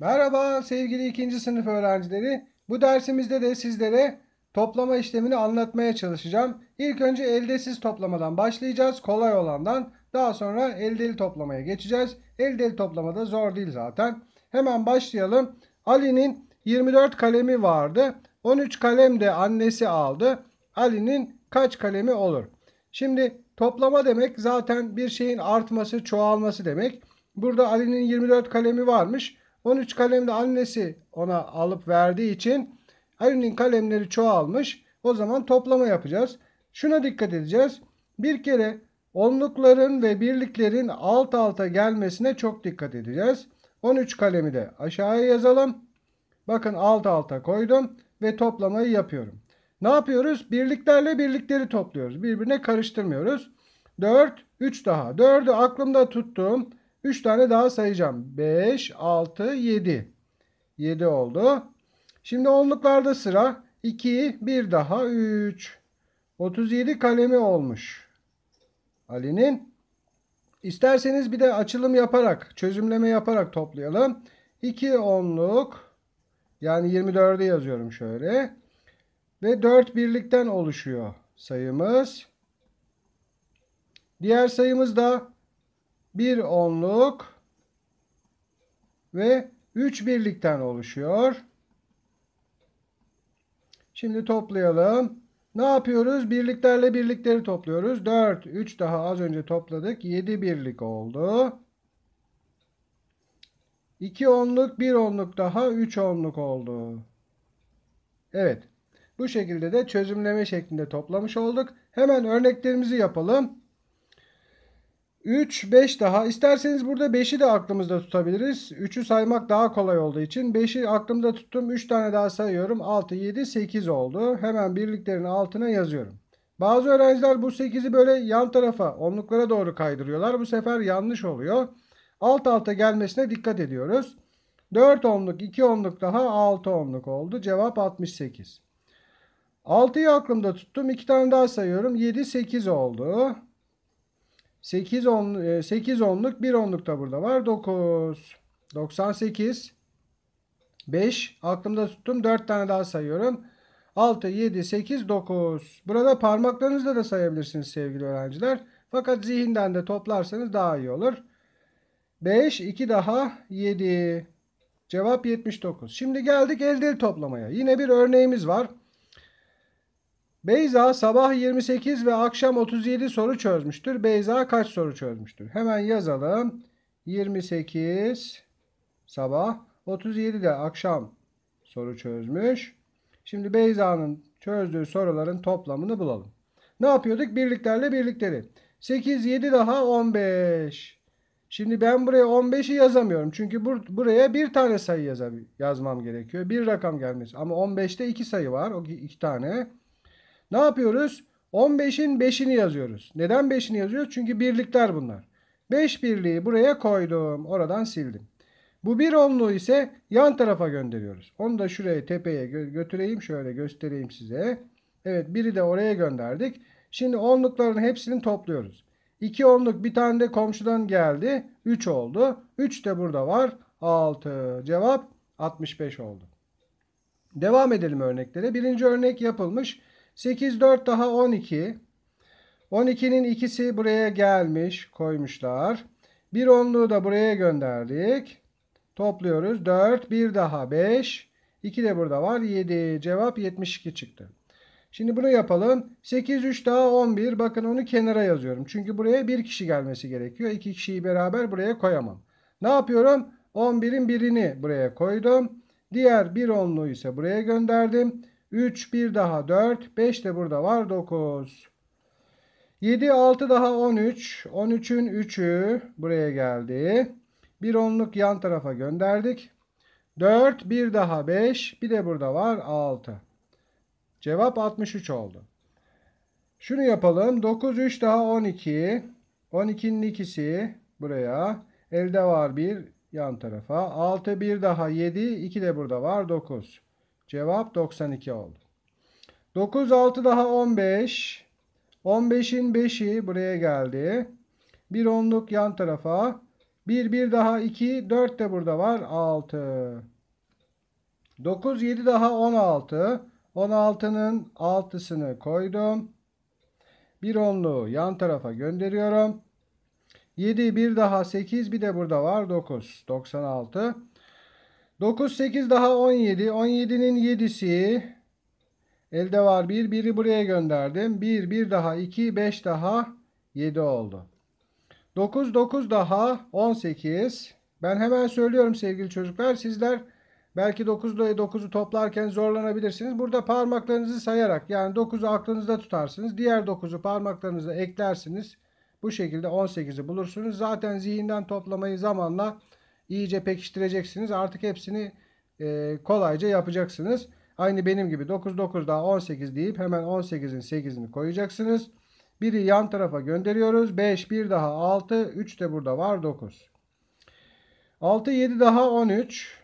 Merhaba sevgili ikinci sınıf öğrencileri. Bu dersimizde de sizlere toplama işlemini anlatmaya çalışacağım. İlk önce eldesiz toplamadan başlayacağız. Kolay olandan. Daha sonra eldeli toplamaya geçeceğiz. Eldeli toplama da zor değil zaten. Hemen başlayalım. Ali'nin 24 kalemi vardı. 13 kalem de annesi aldı. Ali'nin kaç kalemi olur? Şimdi toplama demek zaten bir şeyin artması, çoğalması demek. Burada Ali'nin 24 kalemi varmış. 13 kalemde annesi ona alıp verdiği için Ali'nin kalemleri çoğalmış. O zaman toplama yapacağız. Şuna dikkat edeceğiz. Bir kere onlukların ve birliklerin alt alta gelmesine çok dikkat edeceğiz. 13 kalemi de aşağıya yazalım. Bakın alt alta koydum ve toplamayı yapıyorum. Ne yapıyoruz? Birliklerle birlikleri topluyoruz. Birbirine karıştırmıyoruz. 4, 3 daha. 4'ü aklımda tuttuğum 3 tane daha sayacağım. 5, 6, 7. 7 oldu. Şimdi onluklarda sıra. 2, 1 daha 3. 37 kalemi olmuş. Ali'nin. İsterseniz bir de açılım yaparak, çözümleme yaparak toplayalım. 2 onluk. Yani 24'e yazıyorum şöyle. Ve 4 birlikten oluşuyor sayımız. Diğer sayımız da bir onluk ve 3 birlikten oluşuyor. Şimdi toplayalım. Ne yapıyoruz? Birliklerle birlikleri topluyoruz. 4, 3 daha az önce topladık. 7 birlik oldu. 2 onluk, 1 onluk daha 3 onluk oldu. Evet. Bu şekilde de çözümleme şeklinde toplamış olduk. Hemen örneklerimizi yapalım. 3, 5 daha. İsterseniz burada 5'i de aklımızda tutabiliriz. 3'ü saymak daha kolay olduğu için 5'i aklımda tuttum. 3 tane daha sayıyorum. 6, 7, 8 oldu. Hemen birliklerin altına yazıyorum. Bazı öğrenciler bu 8'i böyle yan tarafa, onluklara doğru kaydırıyorlar. Bu sefer yanlış oluyor. Alt alta gelmesine dikkat ediyoruz. 4 onluk, 2 onluk daha 6 onluk oldu. Cevap 68. 6'yı aklımda tuttum. 2 tane daha sayıyorum. 7, 8 oldu. 8 10, 8 onluk 1 onluk da burada var. 9. 98. 5. Aklımda tuttum. 4 tane daha sayıyorum. 6, 7, 8, 9. Burada parmaklarınızla da sayabilirsiniz sevgili öğrenciler. Fakat zihinden de toplarsanız daha iyi olur. 5, 2 daha 7. Cevap 79. Şimdi geldik el dil toplamaya. Yine bir örneğimiz var. Beyza sabah 28 ve akşam 37 soru çözmüştür. Beyza kaç soru çözmüştür? Hemen yazalım. 28 sabah 37 de akşam soru çözmüş. Şimdi Beyza'nın çözdüğü soruların toplamını bulalım. Ne yapıyorduk? Birliklerle birlikleri. 8, 7 daha 15. Şimdi ben buraya 15'i yazamıyorum. Çünkü bur buraya bir tane sayı yazmam gerekiyor. Bir rakam gelmesi. Ama 15'te iki sayı var. O iki tane. Ne yapıyoruz? 15'in 5'ini yazıyoruz. Neden 5'ini yazıyoruz? Çünkü birlikler bunlar. 5 birliği buraya koydum. Oradan sildim. Bu bir onlu ise yan tarafa gönderiyoruz. Onu da şuraya tepeye götüreyim. Şöyle göstereyim size. Evet biri de oraya gönderdik. Şimdi onlukların hepsini topluyoruz. 2 onluk bir tane de komşudan geldi. 3 oldu. 3 de burada var. 6. Cevap 65 oldu. Devam edelim örneklere. Birinci örnek yapılmış. 8 4 daha 12. 12'nin ikisi buraya gelmiş koymuşlar. Bir onluğu da buraya gönderdik. Topluyoruz. 4 bir daha 5. 2 de burada var. 7 cevap 72 çıktı. Şimdi bunu yapalım. 8 3 daha 11. Bakın onu kenara yazıyorum. Çünkü buraya bir kişi gelmesi gerekiyor. İki kişiyi beraber buraya koyamam. Ne yapıyorum? 11'in birini buraya koydum. Diğer bir onluğu ise buraya gönderdim. 3, 1 daha 4, 5 de burada var 9. 7, 6 daha 13. 13'ün 3'ü buraya geldi. Bir onluk yan tarafa gönderdik. 4, 1 daha 5, bir de burada var 6. Cevap 63 oldu. Şunu yapalım. 9, 3 daha 12. 12'nin ikisi buraya. Elde var bir yan tarafa. 6, 1 daha 7, 2 de burada var 9. Cevap 92 oldu. 9 6 daha 15. 15'in 5'i buraya geldi. Bir onluk yan tarafa. 1 1 daha 2 4 de burada var 6. 9 7 daha 16. 16'nın 6'sını koydum. Bir onluğu yan tarafa gönderiyorum. 7 bir daha 8 bir de burada var 9. 96. 9, 8 daha 17. 17'nin 7'si elde var 1. 1'i buraya gönderdim. 1, 1 daha 2, 5 daha 7 oldu. 9, 9 daha 18. Ben hemen söylüyorum sevgili çocuklar. Sizler belki 9 ile 9'u toplarken zorlanabilirsiniz. Burada parmaklarınızı sayarak yani 9'u aklınızda tutarsınız. Diğer 9'u parmaklarınıza eklersiniz. Bu şekilde 18'i bulursunuz. Zaten zihinden toplamayı zamanla iyice pekiştireceksiniz. Artık hepsini e, kolayca yapacaksınız. Aynı benim gibi 9 9 daha 18 deyip hemen 18'in 8'ini koyacaksınız. Biri yan tarafa gönderiyoruz. 5 1 daha 6 3 de burada var 9. 6 7 daha 13.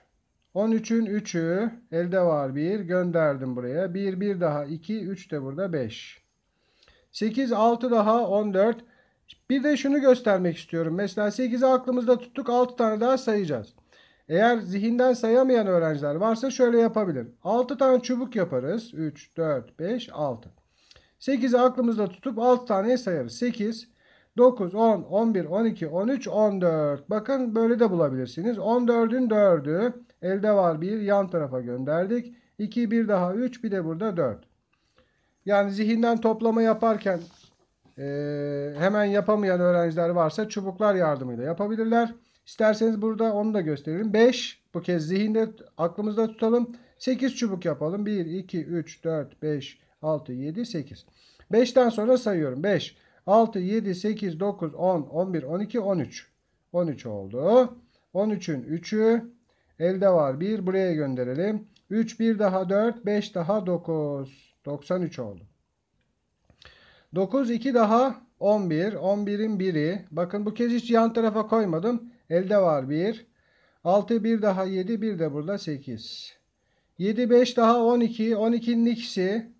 13'ün 3'ü elde var 1 gönderdim buraya. 1 1 daha 2 3 de burada 5. 8 6 daha 14. Bir de şunu göstermek istiyorum. Mesela 8'i aklımızda tuttuk 6 tane daha sayacağız. Eğer zihinden sayamayan öğrenciler varsa şöyle yapabilir. 6 tane çubuk yaparız. 3, 4, 5, 6. 8'i aklımızda tutup 6 tane sayarız. 8, 9, 10, 11, 12, 13, 14. Bakın böyle de bulabilirsiniz. 14'ün 4'ü elde var bir yan tarafa gönderdik. 2, 1 daha 3 bir de burada 4. Yani zihinden toplama yaparken e, hemen yapamayan öğrenciler varsa çubuklar yardımıyla yapabilirler. İsterseniz burada onu da gösterelim. 5 bu kez zihinde aklımızda tutalım. 8 çubuk yapalım. 1, 2, 3, 4, 5, 6, 7, 8. 5'ten sonra sayıyorum. 5, 6, 7, 8, 9, 10, 11, 12, 13. 13 oldu. 13'ün 3'ü elde var. 1 buraya gönderelim. 3, 1 daha 4, 5 daha 9. 93 oldu. 9, 2 daha 11. 11'in 1'i. Bakın bu kez hiç yan tarafa koymadım. Elde var 1. 6, 1 daha 7. 1 de burada 8. 7, 5 daha 12. 12'nin ikisi.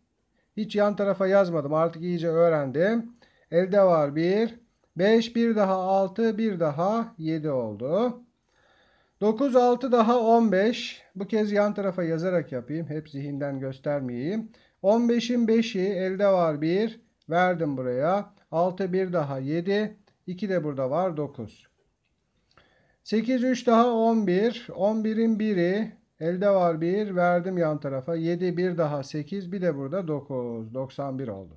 Hiç yan tarafa yazmadım. Artık iyice öğrendim. Elde var 1. 5, 1 daha 6. 1 daha 7 oldu. 9, 6 daha 15. Bu kez yan tarafa yazarak yapayım. Hep zihinden göstermeyeyim. 15'in 5'i elde var 1. Verdim buraya. 6 1 daha 7. 2 de burada var 9. 8 3 daha 11. 11'in 1'i. Elde var 1. Verdim yan tarafa. 7 1 daha 8. Bir de burada 9. 91 oldu.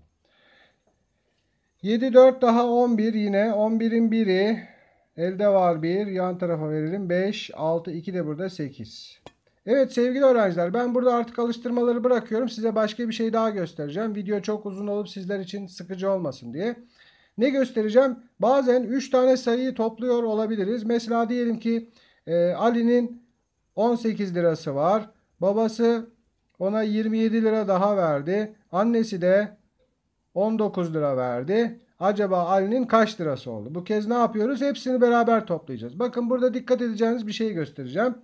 7 4 daha 11 yine. 11'in 1'i. Elde var 1. Yan tarafa verelim. 5 6 2 de burada 8. Evet sevgili öğrenciler ben burada artık alıştırmaları bırakıyorum. Size başka bir şey daha göstereceğim. Video çok uzun olup sizler için sıkıcı olmasın diye. Ne göstereceğim? Bazen 3 tane sayıyı topluyor olabiliriz. Mesela diyelim ki e, Ali'nin 18 lirası var. Babası ona 27 lira daha verdi. Annesi de 19 lira verdi. Acaba Ali'nin kaç lirası oldu? Bu kez ne yapıyoruz? Hepsini beraber toplayacağız. Bakın burada dikkat edeceğiniz bir şey göstereceğim.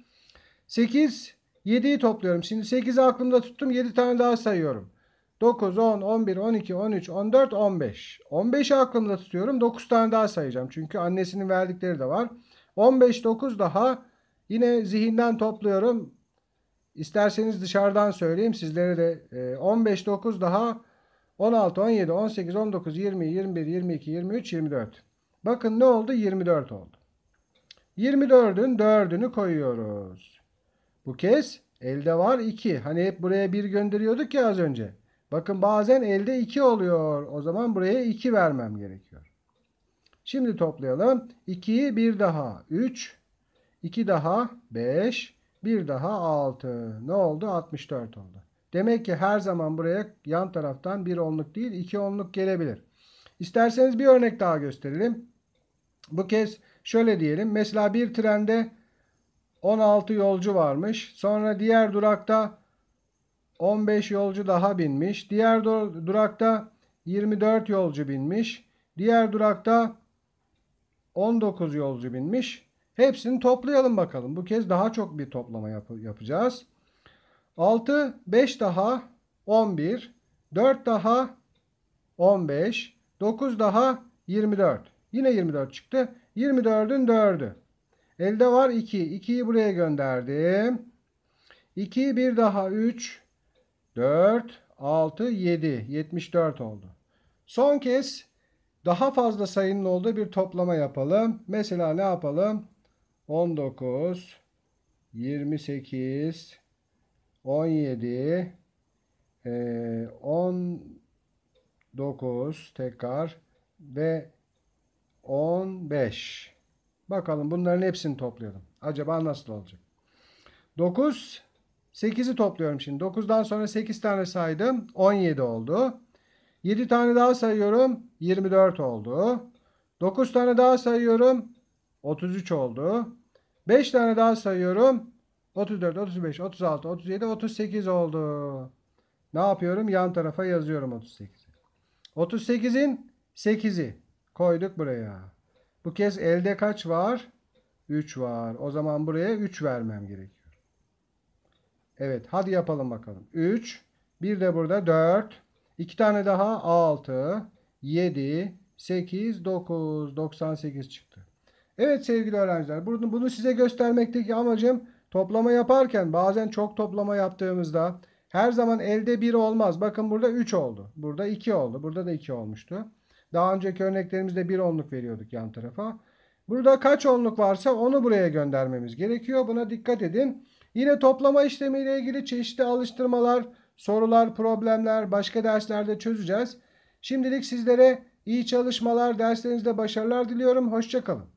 8, 7'yi topluyorum. Şimdi 8'i aklımda tuttum. 7 tane daha sayıyorum. 9, 10, 11, 12, 13, 14, 15. 15'i aklımda tutuyorum. 9 tane daha sayacağım. Çünkü annesinin verdikleri de var. 15, 9 daha yine zihinden topluyorum. İsterseniz dışarıdan söyleyeyim sizlere de. 15, e, 9 daha 16, 17, 18, 19, 20, 21, 22, 23, 24. Bakın ne oldu? 24 oldu. 24'ün 4'ünü koyuyoruz. Bu kez elde var 2. Hani hep buraya 1 gönderiyorduk ya az önce. Bakın bazen elde 2 oluyor. O zaman buraya 2 vermem gerekiyor. Şimdi toplayalım. 2'yi 1 daha 3. 2 daha 5. 1 daha 6. Ne oldu? 64 oldu. Demek ki her zaman buraya yan taraftan 1 onluk değil 2 onluk gelebilir. İsterseniz bir örnek daha gösterelim. Bu kez şöyle diyelim. Mesela bir trende 16 yolcu varmış. Sonra diğer durakta 15 yolcu daha binmiş. Diğer durakta 24 yolcu binmiş. Diğer durakta 19 yolcu binmiş. Hepsini toplayalım bakalım. Bu kez daha çok bir toplama yap yapacağız. 6, 5 daha 11, 4 daha 15, 9 daha 24. Yine 24 çıktı. 24'ün 4'ü. Elde var 2. 2'yi buraya gönderdim. 2 bir daha 3 4 6 7 74 oldu. Son kez daha fazla sayının olduğu bir toplama yapalım. Mesela ne yapalım? 19 28 17 19 tekrar ve 15 Bakalım bunların hepsini topluyorum. Acaba nasıl olacak? 9 8'i topluyorum şimdi. 9'dan sonra 8 tane saydım. 17 oldu. 7 tane daha sayıyorum. 24 oldu. 9 tane daha sayıyorum. 33 oldu. 5 tane daha sayıyorum. 34, 35, 36, 37, 38 oldu. Ne yapıyorum? Yan tarafa yazıyorum 38'i. 38'in 8'i koyduk buraya. Bu kez elde kaç var? 3 var. O zaman buraya 3 vermem gerekiyor. Evet hadi yapalım bakalım. 3. Bir de burada 4. 2 tane daha 6. 7. 8. 9. 98 çıktı. Evet sevgili öğrenciler bunu, bunu size göstermekteki amacım toplama yaparken bazen çok toplama yaptığımızda her zaman elde 1 olmaz. Bakın burada 3 oldu. Burada 2 oldu. Burada da 2 olmuştu. Daha önceki örneklerimizde 1 onluk veriyorduk yan tarafa. Burada kaç onluk varsa onu buraya göndermemiz gerekiyor. Buna dikkat edin. Yine toplama işlemiyle ilgili çeşitli alıştırmalar, sorular, problemler başka derslerde çözeceğiz. Şimdilik sizlere iyi çalışmalar, derslerinizde başarılar diliyorum. Hoşçakalın.